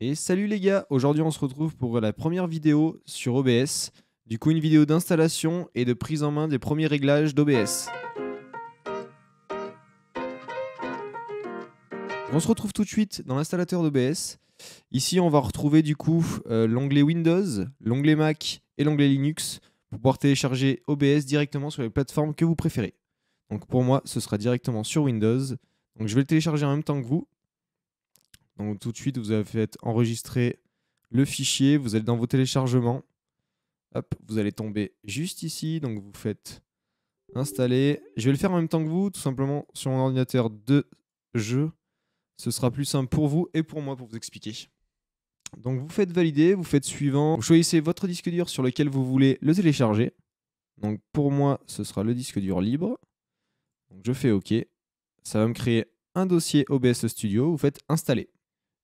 Et salut les gars, aujourd'hui on se retrouve pour la première vidéo sur OBS, du coup une vidéo d'installation et de prise en main des premiers réglages d'OBS. On se retrouve tout de suite dans l'installateur d'OBS. Ici on va retrouver du coup euh, l'onglet Windows, l'onglet Mac et l'onglet Linux pour pouvoir télécharger OBS directement sur les plateformes que vous préférez. Donc pour moi ce sera directement sur Windows. Donc je vais le télécharger en même temps que vous. Donc tout de suite, vous avez fait enregistrer le fichier, vous allez dans vos téléchargements. Hop, vous allez tomber juste ici. Donc vous faites installer. Je vais le faire en même temps que vous, tout simplement sur mon ordinateur de jeu. Ce sera plus simple pour vous et pour moi pour vous expliquer. Donc vous faites valider, vous faites suivant, vous choisissez votre disque dur sur lequel vous voulez le télécharger. Donc pour moi, ce sera le disque dur libre. Donc je fais OK. Ça va me créer un dossier OBS Studio, vous faites installer.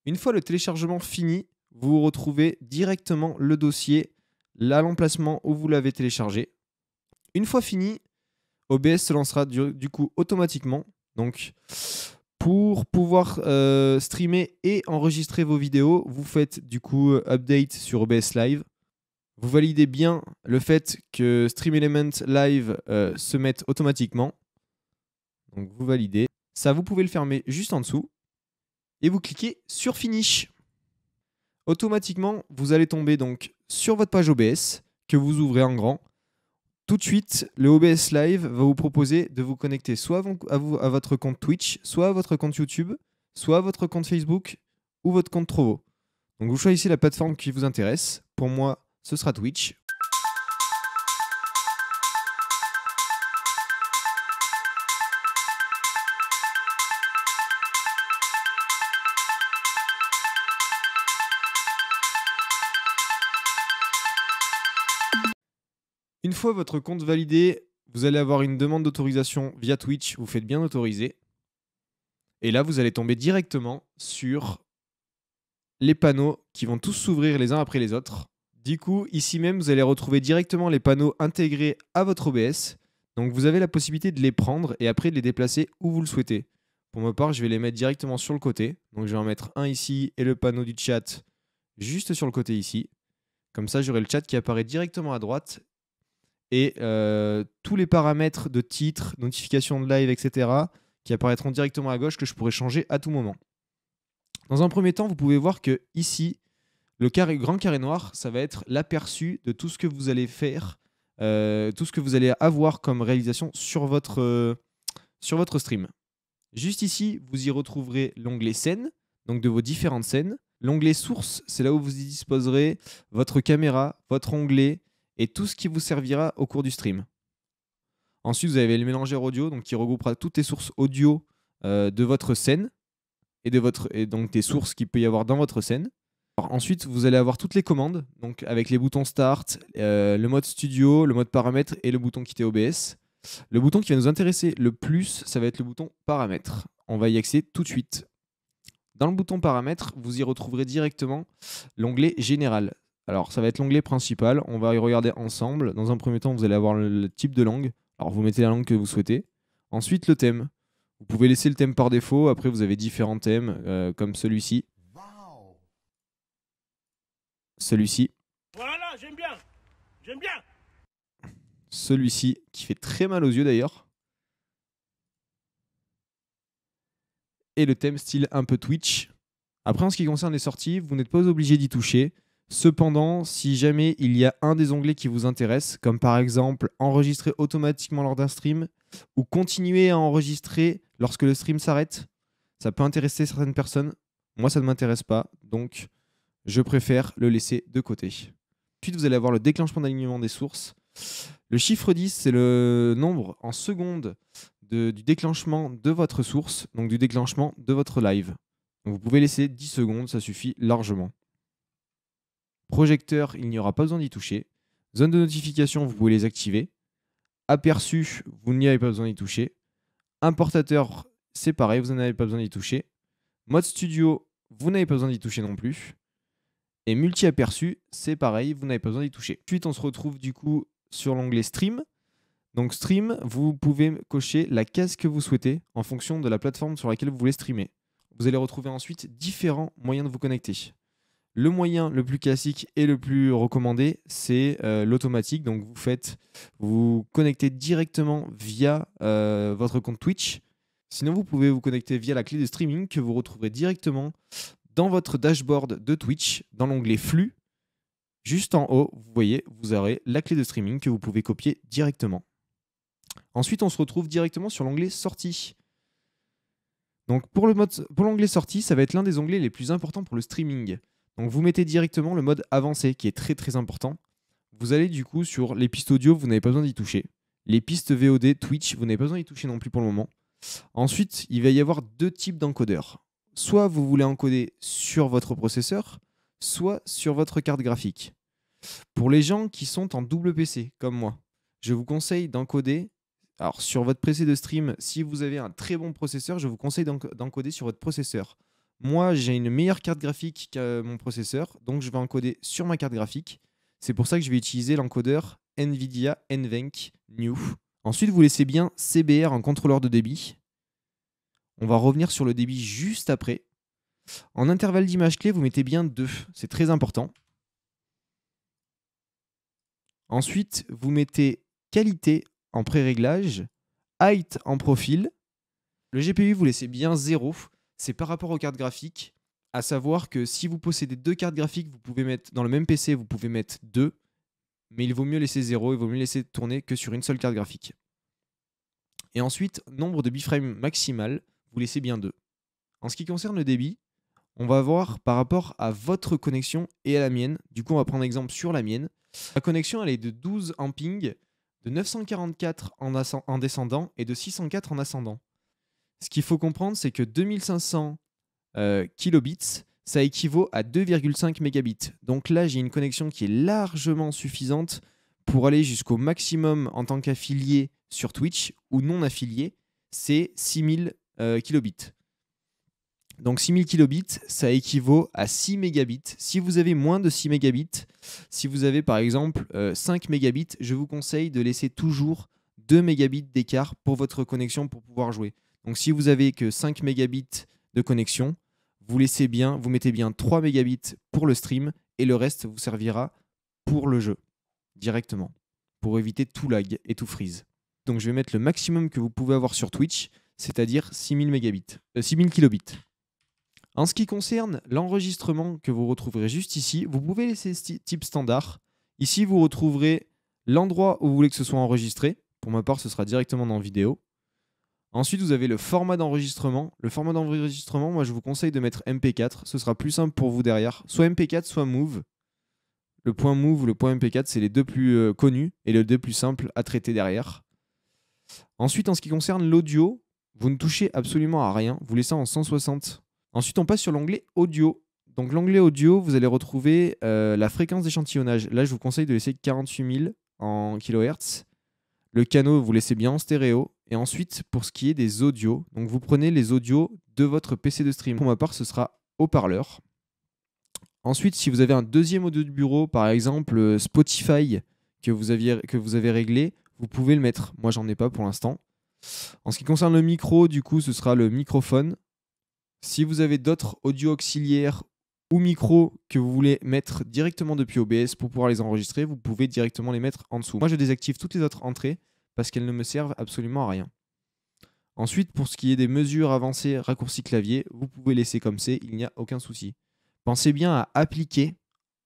Une fois le téléchargement fini, vous retrouvez directement le dossier, à l'emplacement où vous l'avez téléchargé. Une fois fini, OBS se lancera du, coup automatiquement. Donc pour pouvoir euh, streamer et enregistrer vos vidéos, vous faites du coup update sur OBS Live. Vous validez bien le fait que Stream Live euh, se mette automatiquement. Donc vous validez. Ça, vous pouvez le fermer juste en dessous et vous cliquez sur Finish. Automatiquement, vous allez tomber donc sur votre page OBS que vous ouvrez en grand. Tout de suite, le OBS Live va vous proposer de vous connecter soit à, à votre compte Twitch, soit à votre compte YouTube, soit à votre compte Facebook ou votre compte Trovo. Donc vous choisissez la plateforme qui vous intéresse. Pour moi, ce sera Twitch. Une fois votre compte validé, vous allez avoir une demande d'autorisation via Twitch, vous faites bien autoriser. Et là, vous allez tomber directement sur les panneaux qui vont tous s'ouvrir les uns après les autres. Du coup, ici même, vous allez retrouver directement les panneaux intégrés à votre OBS. Donc vous avez la possibilité de les prendre et après de les déplacer où vous le souhaitez. Pour ma part, je vais les mettre directement sur le côté. Donc je vais en mettre un ici et le panneau du chat juste sur le côté ici. Comme ça, j'aurai le chat qui apparaît directement à droite et euh, tous les paramètres de titre, notification de live, etc., qui apparaîtront directement à gauche que je pourrais changer à tout moment. Dans un premier temps, vous pouvez voir que ici, le grand carré noir, ça va être l'aperçu de tout ce que vous allez faire, euh, tout ce que vous allez avoir comme réalisation sur votre, euh, sur votre stream. Juste ici, vous y retrouverez l'onglet scène, donc de vos différentes scènes. L'onglet source, c'est là où vous y disposerez votre caméra, votre onglet, et tout ce qui vous servira au cours du stream. Ensuite, vous avez le mélangeur audio, donc qui regroupera toutes les sources audio euh, de votre scène et, de votre, et donc des sources qu'il peut y avoir dans votre scène. ensuite, vous allez avoir toutes les commandes, donc avec les boutons Start, euh, le mode Studio, le mode Paramètres et le bouton Quitter OBS. Le bouton qui va nous intéresser le plus, ça va être le bouton Paramètres. On va y accéder tout de suite. Dans le bouton Paramètres, vous y retrouverez directement l'onglet Général. Alors, ça va être l'onglet principal. On va y regarder ensemble. Dans un premier temps, vous allez avoir le type de langue. Alors, vous mettez la langue que vous souhaitez. Ensuite, le thème. Vous pouvez laisser le thème par défaut. Après, vous avez différents thèmes, euh, comme celui-ci. Celui-ci. Voilà, j'aime bien. J'aime bien. Celui-ci, qui fait très mal aux yeux d'ailleurs. Et le thème style un peu Twitch. Après, en ce qui concerne les sorties, vous n'êtes pas obligé d'y toucher. Cependant, si jamais il y a un des onglets qui vous intéresse, comme par exemple enregistrer automatiquement lors d'un stream ou continuer à enregistrer lorsque le stream s'arrête, ça peut intéresser certaines personnes. Moi, ça ne m'intéresse pas, donc je préfère le laisser de côté. Ensuite, vous allez avoir le déclenchement d'alignement des sources. Le chiffre 10, c'est le nombre en secondes du déclenchement de votre source, donc du déclenchement de votre live. vous pouvez laisser 10 secondes, ça suffit largement. Projecteur, il n'y aura pas besoin d'y toucher. Zone de notification, vous pouvez les activer. Aperçu, vous n'y avez pas besoin d'y toucher. Importateur, c'est pareil, vous n'avez pas besoin d'y toucher. Mode studio, vous n'avez pas besoin d'y toucher non plus. Et multi-aperçu, c'est pareil, vous n'avez pas besoin d'y toucher. Ensuite, on se retrouve du coup sur l'onglet Stream. Donc Stream, vous pouvez cocher la case que vous souhaitez en fonction de la plateforme sur laquelle vous voulez streamer. Vous allez retrouver ensuite différents moyens de vous connecter. Le moyen le plus classique et le plus recommandé, c'est euh, l'automatique. Donc vous faites, vous connectez directement via euh, votre compte Twitch. Sinon, vous pouvez vous connecter via la clé de streaming que vous retrouverez directement dans votre dashboard de Twitch, dans l'onglet flux. Juste en haut, vous voyez, vous aurez la clé de streaming que vous pouvez copier directement. Ensuite, on se retrouve directement sur l'onglet sortie. Donc pour l'onglet sortie, ça va être l'un des onglets les plus importants pour le streaming. Donc vous mettez directement le mode avancé qui est très très important. Vous allez du coup sur les pistes audio, vous n'avez pas besoin d'y toucher. Les pistes VOD, Twitch, vous n'avez pas besoin d'y toucher non plus pour le moment. Ensuite, il va y avoir deux types d'encodeurs. Soit vous voulez encoder sur votre processeur, soit sur votre carte graphique. Pour les gens qui sont en double PC, comme moi, je vous conseille d'encoder. Alors sur votre PC de stream, si vous avez un très bon processeur, je vous conseille d'encoder sur votre processeur. Moi, j'ai une meilleure carte graphique que mon processeur, donc je vais encoder sur ma carte graphique. C'est pour ça que je vais utiliser l'encodeur NVIDIA NVENC New. Ensuite, vous laissez bien CBR en contrôleur de débit. On va revenir sur le débit juste après. En intervalle d'image clé, vous mettez bien 2. C'est très important. Ensuite, vous mettez qualité en pré-réglage, height en profil. Le GPU, vous laissez bien 0 c'est par rapport aux cartes graphiques, à savoir que si vous possédez deux cartes graphiques, vous pouvez mettre dans le même PC, vous pouvez mettre deux, mais il vaut mieux laisser zéro, il vaut mieux laisser tourner que sur une seule carte graphique. Et ensuite, nombre de biframes maximal, vous laissez bien deux. En ce qui concerne le débit, on va voir par rapport à votre connexion et à la mienne. Du coup, on va prendre exemple sur la mienne. La connexion, elle est de 12 en ping, de 944 en descendant et de 604 en ascendant. Ce qu'il faut comprendre, c'est que 2500 euh, kilobits, ça équivaut à 2,5 mégabits. Donc là, j'ai une connexion qui est largement suffisante pour aller jusqu'au maximum en tant qu'affilié sur Twitch ou non affilié, c'est 6000 euh, kilobits. Donc 6000 kilobits, ça équivaut à 6 mégabits. Si vous avez moins de 6 mégabits, si vous avez par exemple 5 euh, mégabits, je vous conseille de laisser toujours 2 mégabits d'écart pour votre connexion pour pouvoir jouer. Donc si vous avez que 5 mégabits de connexion, vous laissez bien, vous mettez bien 3 mégabits pour le stream et le reste vous servira pour le jeu directement pour éviter tout lag et tout freeze. Donc je vais mettre le maximum que vous pouvez avoir sur Twitch, c'est-à-dire 6000 mégabits, 6000 euh, kilobits. En ce qui concerne l'enregistrement que vous retrouverez juste ici, vous pouvez laisser ce type standard. Ici, vous retrouverez l'endroit où vous voulez que ce soit enregistré. Pour ma part, ce sera directement dans vidéo. Ensuite, vous avez le format d'enregistrement. Le format d'enregistrement, moi, je vous conseille de mettre MP4. Ce sera plus simple pour vous derrière. Soit MP4, soit Move. Le point Move, le point MP4, c'est les deux plus euh, connus et les deux plus simples à traiter derrière. Ensuite, en ce qui concerne l'audio, vous ne touchez absolument à rien. Vous laissez en 160. Ensuite, on passe sur l'onglet Audio. Donc, l'onglet Audio, vous allez retrouver euh, la fréquence d'échantillonnage. Là, je vous conseille de laisser 48 000 en kHz. Le canot, vous laissez bien en stéréo et ensuite, pour ce qui est des audios, donc vous prenez les audios de votre PC de stream. Pour ma part, ce sera haut-parleur. Ensuite, si vous avez un deuxième audio de bureau, par exemple euh, Spotify, que vous, aviez, que vous avez réglé, vous pouvez le mettre. Moi, j'en ai pas pour l'instant. En ce qui concerne le micro, du coup, ce sera le microphone. Si vous avez d'autres audios auxiliaires ou micros que vous voulez mettre directement depuis OBS pour pouvoir les enregistrer, vous pouvez directement les mettre en dessous. Moi, je désactive toutes les autres entrées parce qu'elles ne me servent absolument à rien. Ensuite, pour ce qui est des mesures avancées raccourcis clavier, vous pouvez laisser comme c'est, il n'y a aucun souci. Pensez bien à appliquer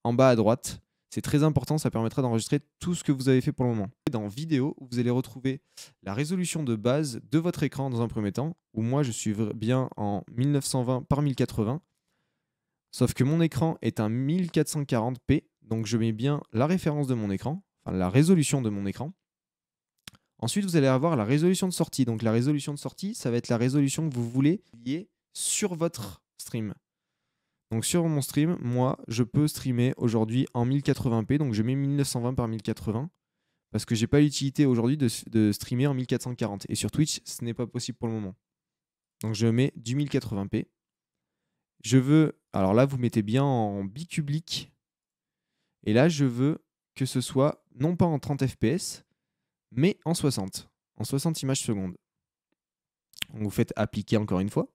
en bas à droite. C'est très important, ça permettra d'enregistrer tout ce que vous avez fait pour le moment. Dans vidéo, vous allez retrouver la résolution de base de votre écran dans un premier temps, où moi je suis bien en 1920 par 1080. Sauf que mon écran est un 1440p, donc je mets bien la référence de mon écran, enfin la résolution de mon écran, Ensuite, vous allez avoir la résolution de sortie. Donc la résolution de sortie, ça va être la résolution que vous voulez lier sur votre stream. Donc sur mon stream, moi, je peux streamer aujourd'hui en 1080p, donc je mets 1920 par 1080 parce que j'ai pas l'utilité aujourd'hui de, streamer en 1440 et sur Twitch, ce n'est pas possible pour le moment. Donc je mets du 1080p. Je veux alors là vous mettez bien en bicublique et là je veux que ce soit non pas en 30 fps mais en 60, en 60 images secondes. Vous faites appliquer encore une fois.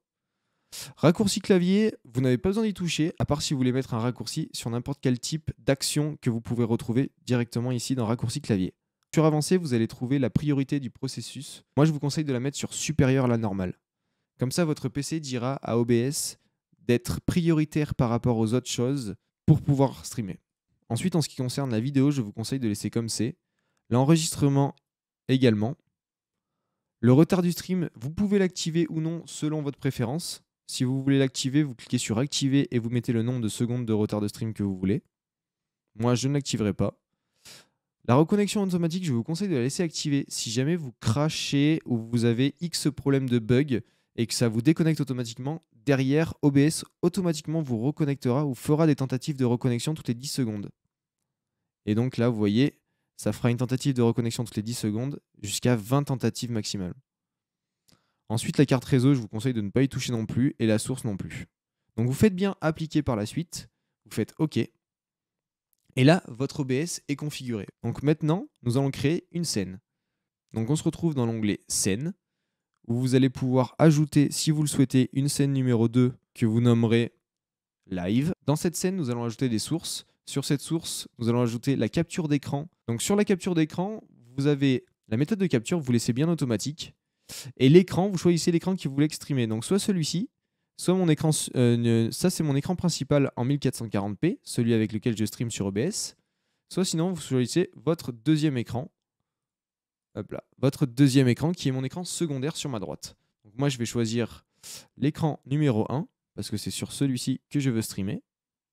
Raccourci clavier, vous n'avez pas besoin d'y toucher, à part si vous voulez mettre un raccourci sur n'importe quel type d'action que vous pouvez retrouver directement ici dans raccourci clavier. Sur avancé, vous allez trouver la priorité du processus. Moi, je vous conseille de la mettre sur supérieur à la normale. Comme ça, votre PC dira à OBS d'être prioritaire par rapport aux autres choses pour pouvoir streamer. Ensuite, en ce qui concerne la vidéo, je vous conseille de laisser comme c'est. L'enregistrement également. Le retard du stream, vous pouvez l'activer ou non selon votre préférence. Si vous voulez l'activer, vous cliquez sur Activer et vous mettez le nombre de secondes de retard de stream que vous voulez. Moi, je ne l'activerai pas. La reconnexion automatique, je vous conseille de la laisser activer si jamais vous crachez ou vous avez X problème de bug et que ça vous déconnecte automatiquement. Derrière, OBS automatiquement vous reconnectera ou fera des tentatives de reconnexion toutes les 10 secondes. Et donc là, vous voyez, ça fera une tentative de reconnexion toutes les 10 secondes, jusqu'à 20 tentatives maximales. Ensuite, la carte réseau, je vous conseille de ne pas y toucher non plus, et la source non plus. Donc vous faites bien appliquer par la suite, vous faites OK, et là, votre OBS est configuré. Donc maintenant, nous allons créer une scène. Donc on se retrouve dans l'onglet scène, où vous allez pouvoir ajouter, si vous le souhaitez, une scène numéro 2 que vous nommerez live. Dans cette scène, nous allons ajouter des sources. Sur cette source, nous allons ajouter la capture d'écran. Donc sur la capture d'écran, vous avez la méthode de capture, vous laissez bien automatique. Et l'écran, vous choisissez l'écran que vous voulez streamer. Donc soit celui-ci, soit mon écran, euh, ça c'est mon écran principal en 1440p, celui avec lequel je stream sur OBS. Soit sinon, vous choisissez votre deuxième écran. Hop là, votre deuxième écran qui est mon écran secondaire sur ma droite. Donc moi je vais choisir l'écran numéro 1 parce que c'est sur celui-ci que je veux streamer.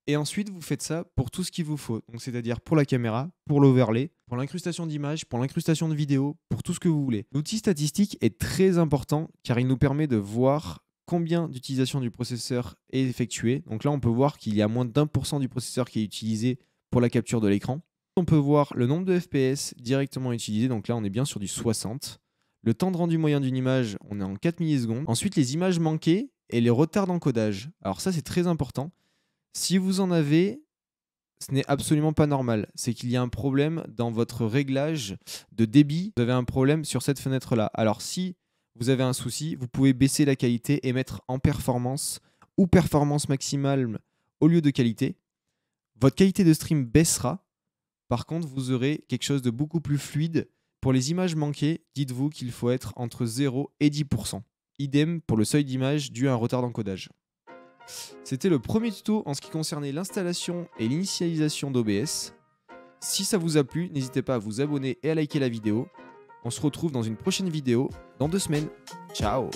Et ensuite, vous faites ça pour tout ce qu'il vous faut. Donc, c'est-à-dire pour la caméra, pour l'overlay, pour l'incrustation d'images, pour l'incrustation de vidéos, pour tout ce que vous voulez. L'outil statistique est très important car il nous permet de voir combien d'utilisation du processeur est effectuée. Donc là, on peut voir qu'il y a moins d'un pour cent du processeur qui est utilisé pour la capture de l'écran. On peut voir le nombre de FPS directement utilisé. Donc là, on est bien sur du 60. Le temps de rendu moyen d'une image, on est en 4 millisecondes. Ensuite, les images manquées et les retards d'encodage. Alors ça, c'est très important si vous en avez, ce n'est absolument pas normal. C'est qu'il y a un problème dans votre réglage de débit. Vous avez un problème sur cette fenêtre-là. Alors si vous avez un souci, vous pouvez baisser la qualité et mettre en performance ou performance maximale au lieu de qualité. Votre qualité de stream baissera. Par contre, vous aurez quelque chose de beaucoup plus fluide. Pour les images manquées, dites-vous qu'il faut être entre 0 et 10%. Idem pour le seuil d'image dû à un retard d'encodage. C'était le premier tuto en ce qui concernait l'installation et l'initialisation d'OBS. Si ça vous a plu, n'hésitez pas à vous abonner et à liker la vidéo. On se retrouve dans une prochaine vidéo dans deux semaines. Ciao